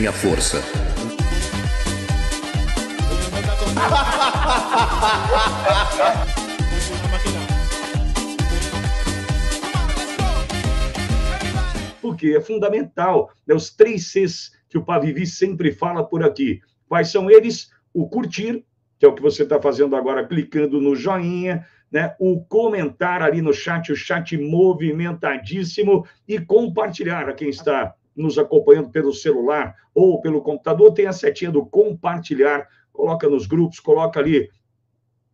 Minha força. Porque é fundamental, né, os três Cs que o Pavivi sempre fala por aqui. Quais são eles? O curtir, que é o que você está fazendo agora, clicando no joinha, né? o comentar ali no chat, o chat movimentadíssimo, e compartilhar a quem está nos acompanhando pelo celular ou pelo computador, tem a setinha do compartilhar, coloca nos grupos, coloca ali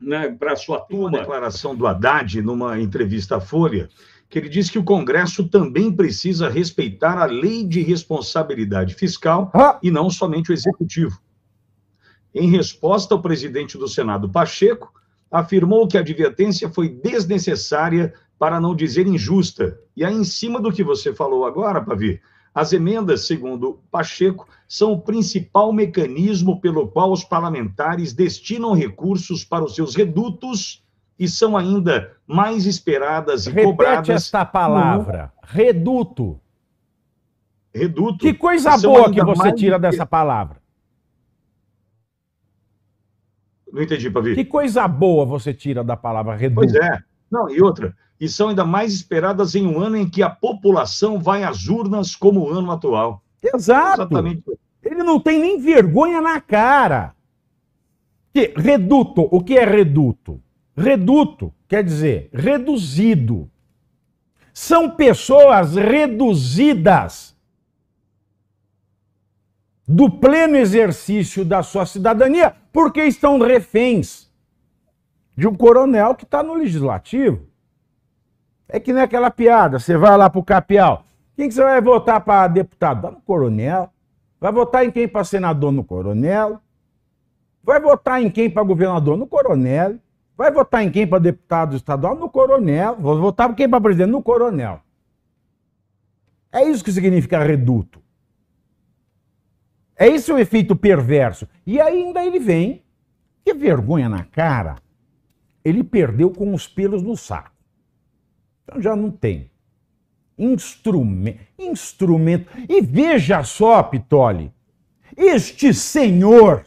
né, para a sua turma. Uma declaração do Haddad numa entrevista à Folha, que ele diz que o Congresso também precisa respeitar a lei de responsabilidade fiscal ah! e não somente o executivo. Em resposta, o presidente do Senado, Pacheco, afirmou que a advertência foi desnecessária, para não dizer injusta. E aí, em cima do que você falou agora, Pavi, as emendas, segundo Pacheco, são o principal mecanismo pelo qual os parlamentares destinam recursos para os seus redutos e são ainda mais esperadas e Repete cobradas. esta palavra: no... reduto. Reduto. Que coisa boa que você tira dessa palavra. Não entendi, Pavi. Que coisa boa você tira da palavra reduto. Pois é. Não, e outra e são ainda mais esperadas em um ano em que a população vai às urnas como o ano atual. Exato. Exatamente. Ele não tem nem vergonha na cara. Que reduto, o que é reduto? Reduto quer dizer reduzido. São pessoas reduzidas do pleno exercício da sua cidadania porque estão reféns de um coronel que está no legislativo. É que nem aquela piada, você vai lá pro Capial. Quem que você vai votar para deputado? Vai no coronel. Vai votar em quem para senador? No coronel. Vai votar em quem para governador? No coronel. Vai votar em quem para deputado estadual? No coronel. Vou votar em quem para presidente? No coronel. É isso que significa reduto. É esse o efeito perverso. E ainda ele vem, que vergonha na cara, ele perdeu com os pelos no saco. Então já não tem. Instrumento. Instrumento. E veja só, Pitoli, este senhor,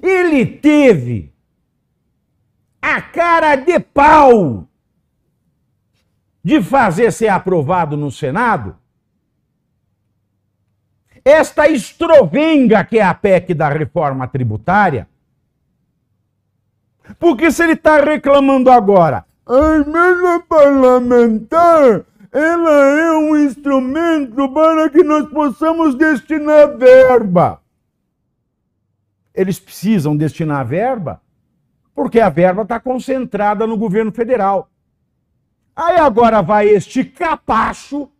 ele teve a cara de pau de fazer ser aprovado no Senado esta estrovenga que é a PEC da reforma tributária. Porque se ele está reclamando agora a emenda parlamentar ela é um instrumento para que nós possamos destinar verba. Eles precisam destinar verba porque a verba está concentrada no governo federal. Aí agora vai este capacho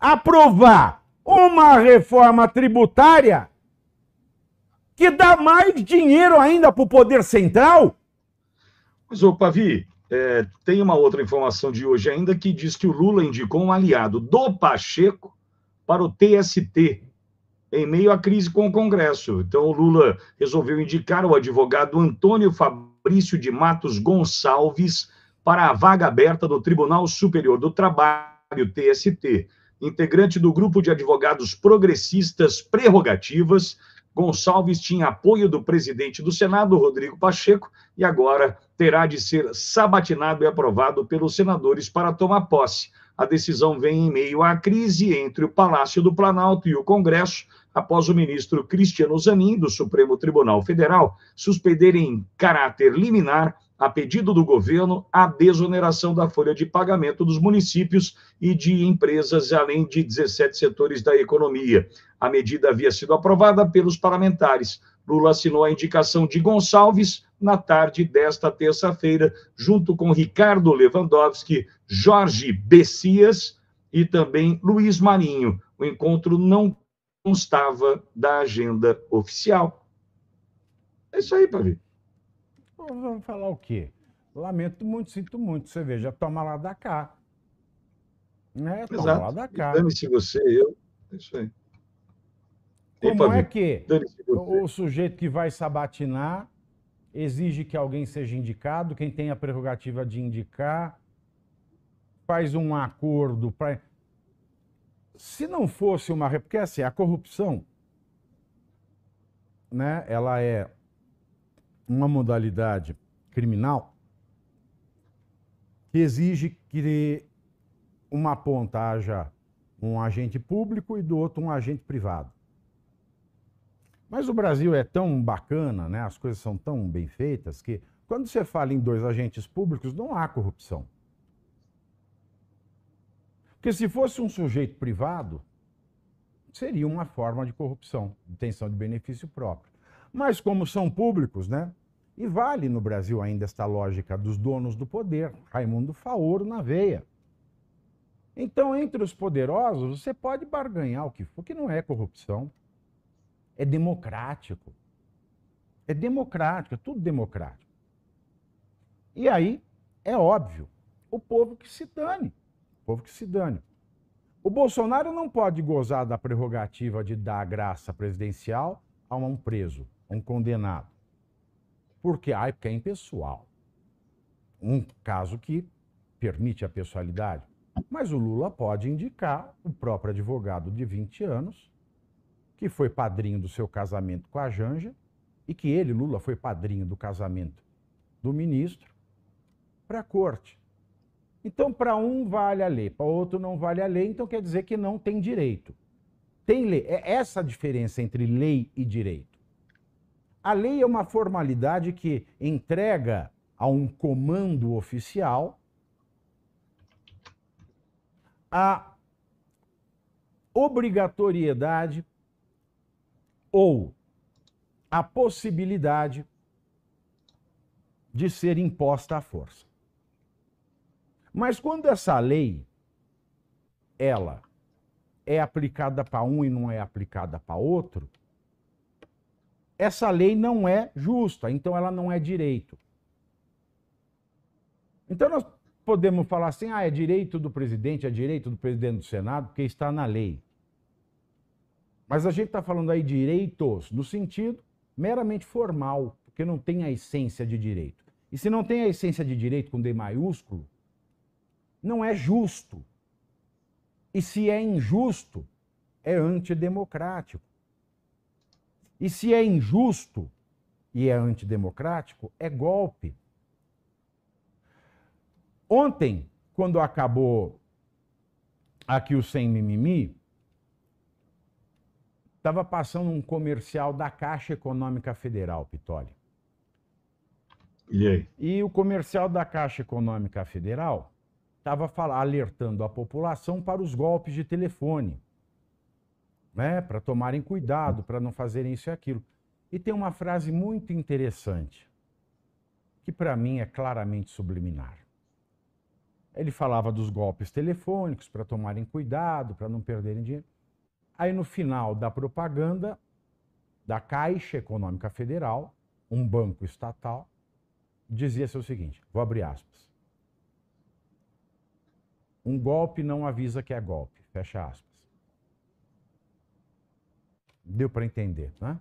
aprovar uma reforma tributária que dá mais dinheiro ainda para o poder central mas, ô Pavi, é, tem uma outra informação de hoje ainda que diz que o Lula indicou um aliado do Pacheco para o TST, em meio à crise com o Congresso. Então, o Lula resolveu indicar o advogado Antônio Fabrício de Matos Gonçalves para a vaga aberta do Tribunal Superior do Trabalho, TST, integrante do grupo de advogados progressistas prerrogativas Gonçalves tinha apoio do presidente do Senado, Rodrigo Pacheco, e agora terá de ser sabatinado e aprovado pelos senadores para tomar posse. A decisão vem em meio à crise entre o Palácio do Planalto e o Congresso, após o ministro Cristiano Zanin, do Supremo Tribunal Federal, suspenderem em caráter liminar a pedido do governo, a desoneração da folha de pagamento dos municípios e de empresas, além de 17 setores da economia. A medida havia sido aprovada pelos parlamentares. Lula assinou a indicação de Gonçalves na tarde desta terça-feira, junto com Ricardo Lewandowski, Jorge Bessias e também Luiz Marinho. O encontro não constava da agenda oficial. É isso aí, Pavi. Vamos falar o quê? Lamento muito, sinto muito. Você veja, toma lá da cá. Né? Toma Exato. lá da cá. Dane-se você, eu. É isso aí. Como Epa, é que o sujeito que vai sabatinar exige que alguém seja indicado, quem tem a prerrogativa de indicar, faz um acordo para. Se não fosse uma. Porque assim, a corrupção, né, ela é uma modalidade criminal que exige que uma ponta haja um agente público e do outro um agente privado. Mas o Brasil é tão bacana, né? as coisas são tão bem feitas, que quando você fala em dois agentes públicos, não há corrupção. Porque se fosse um sujeito privado, seria uma forma de corrupção, de de benefício próprio. Mas como são públicos, né? E vale no Brasil ainda esta lógica dos donos do poder, Raimundo Faoro na veia. Então, entre os poderosos, você pode barganhar o que for, que não é corrupção. É democrático. É democrático, é tudo democrático. E aí, é óbvio, o povo que se dane. O povo que se dane. O Bolsonaro não pode gozar da prerrogativa de dar graça presidencial a um preso, a um condenado. Porque, ai, porque é impessoal. Um caso que permite a pessoalidade. Mas o Lula pode indicar o próprio advogado de 20 anos, que foi padrinho do seu casamento com a Janja, e que ele, Lula, foi padrinho do casamento do ministro, para a corte. Então, para um vale a lei, para outro não vale a lei, então quer dizer que não tem direito. Tem lei. É essa a diferença entre lei e direito. A lei é uma formalidade que entrega a um comando oficial a obrigatoriedade ou a possibilidade de ser imposta à força. Mas quando essa lei ela é aplicada para um e não é aplicada para outro, essa lei não é justa, então ela não é direito. Então nós podemos falar assim: ah, é direito do presidente, é direito do presidente do Senado, porque está na lei. Mas a gente está falando aí direitos no sentido meramente formal, porque não tem a essência de direito. E se não tem a essência de direito com D maiúsculo, não é justo. E se é injusto, é antidemocrático. E se é injusto e é antidemocrático, é golpe. Ontem, quando acabou aqui o Sem Mimimi, estava passando um comercial da Caixa Econômica Federal, Pitoli. E aí? E o comercial da Caixa Econômica Federal estava alertando a população para os golpes de telefone né, para tomarem cuidado, para não fazerem isso e aquilo. E tem uma frase muito interessante, que para mim é claramente subliminar. Ele falava dos golpes telefônicos para tomarem cuidado, para não perderem dinheiro. Aí no final da propaganda da Caixa Econômica Federal, um banco estatal, dizia-se o seguinte: vou abrir aspas. Um golpe não avisa que é golpe, fecha aspas. Deu para entender, né?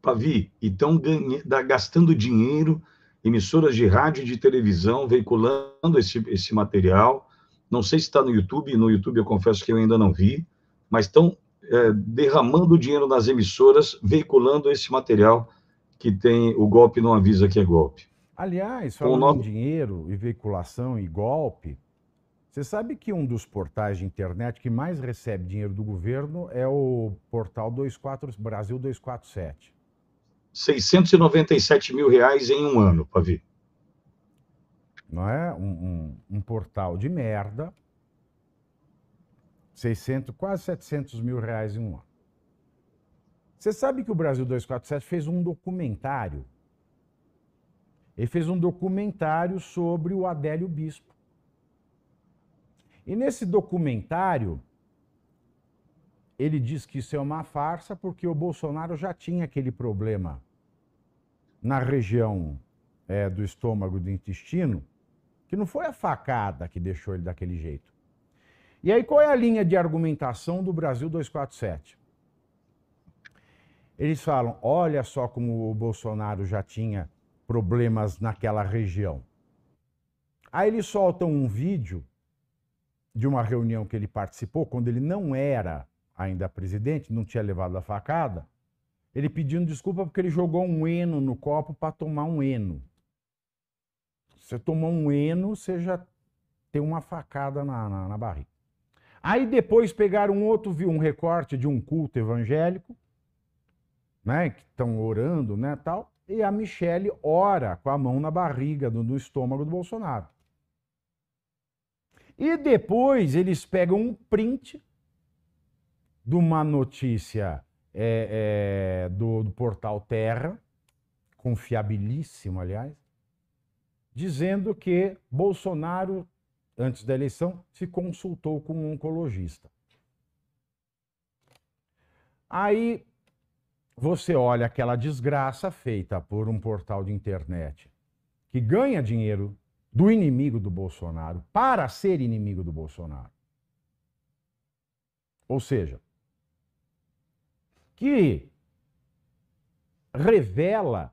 Pavi, então gastando dinheiro, emissoras de rádio e de televisão veiculando esse, esse material. Não sei se está no YouTube, no YouTube eu confesso que eu ainda não vi, mas estão é, derramando dinheiro nas emissoras, veiculando esse material que tem o golpe não avisa que é golpe. Aliás, falando o nome... em dinheiro e veiculação e golpe, você sabe que um dos portais de internet que mais recebe dinheiro do governo é o portal 24, Brasil 247. 697 mil reais em um ano, Pavi. Não é? Um, um, um portal de merda. 600, quase 700 mil reais em um ano. Você sabe que o Brasil 247 fez um documentário. Ele fez um documentário sobre o Adélio Bispo. E nesse documentário, ele diz que isso é uma farsa porque o Bolsonaro já tinha aquele problema na região é, do estômago do intestino, que não foi a facada que deixou ele daquele jeito. E aí qual é a linha de argumentação do Brasil 247? Eles falam: olha só como o Bolsonaro já tinha problemas naquela região. Aí eles soltam um vídeo de uma reunião que ele participou, quando ele não era ainda presidente, não tinha levado a facada, ele pedindo desculpa porque ele jogou um eno no copo para tomar um eno. Você tomou um eno, você já tem uma facada na, na, na barriga. Aí depois pegaram um outro, viu um recorte de um culto evangélico, né, que estão orando, né, tal, e a Michelle ora com a mão na barriga, no, no estômago do Bolsonaro. E depois eles pegam um print de uma notícia é, é, do, do portal Terra, confiabilíssimo, aliás, dizendo que Bolsonaro, antes da eleição, se consultou com um oncologista. Aí você olha aquela desgraça feita por um portal de internet que ganha dinheiro do inimigo do Bolsonaro para ser inimigo do Bolsonaro. Ou seja, que revela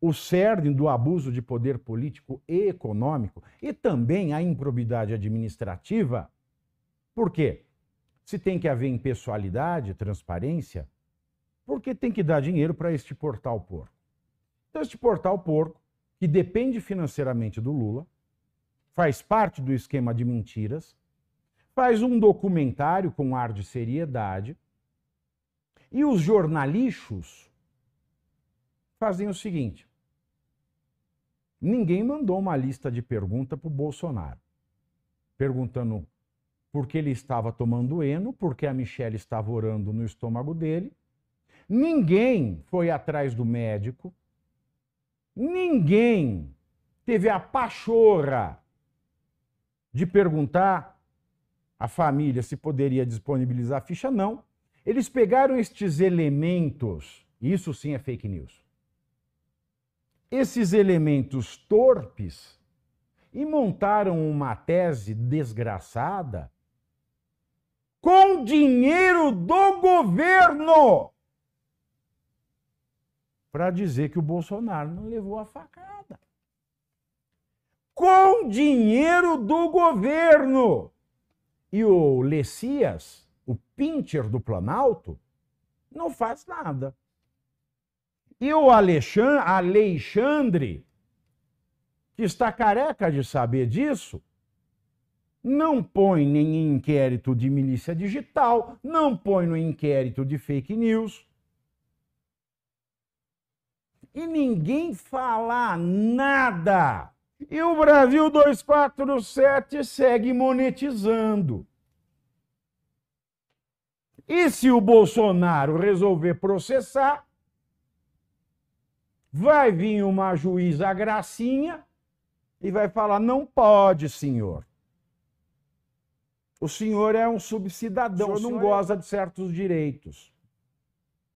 o cerne do abuso de poder político e econômico e também a improbidade administrativa. Por quê? Se tem que haver impessoalidade, transparência, porque tem que dar dinheiro para este portal porco. Então, este portal porco que depende financeiramente do Lula, faz parte do esquema de mentiras, faz um documentário com ar de seriedade, e os jornalichos fazem o seguinte: ninguém mandou uma lista de pergunta para o Bolsonaro, perguntando por que ele estava tomando eno, por que a Michelle estava orando no estômago dele. Ninguém foi atrás do médico, Ninguém teve a pachorra de perguntar à família se poderia disponibilizar a ficha, não. Eles pegaram estes elementos, isso sim é fake news. Esses elementos torpes e montaram uma tese desgraçada com dinheiro do governo para dizer que o Bolsonaro não levou a facada. Com dinheiro do governo. E o Lessias, o pincher do Planalto, não faz nada. E o Alexandre, que está careca de saber disso, não põe nem em inquérito de milícia digital, não põe no inquérito de fake news e ninguém falar nada. E o Brasil 247 segue monetizando. E se o Bolsonaro resolver processar, vai vir uma juíza gracinha e vai falar: não pode, senhor. O senhor é um subcidadão, o senhor não é goza é... de certos direitos.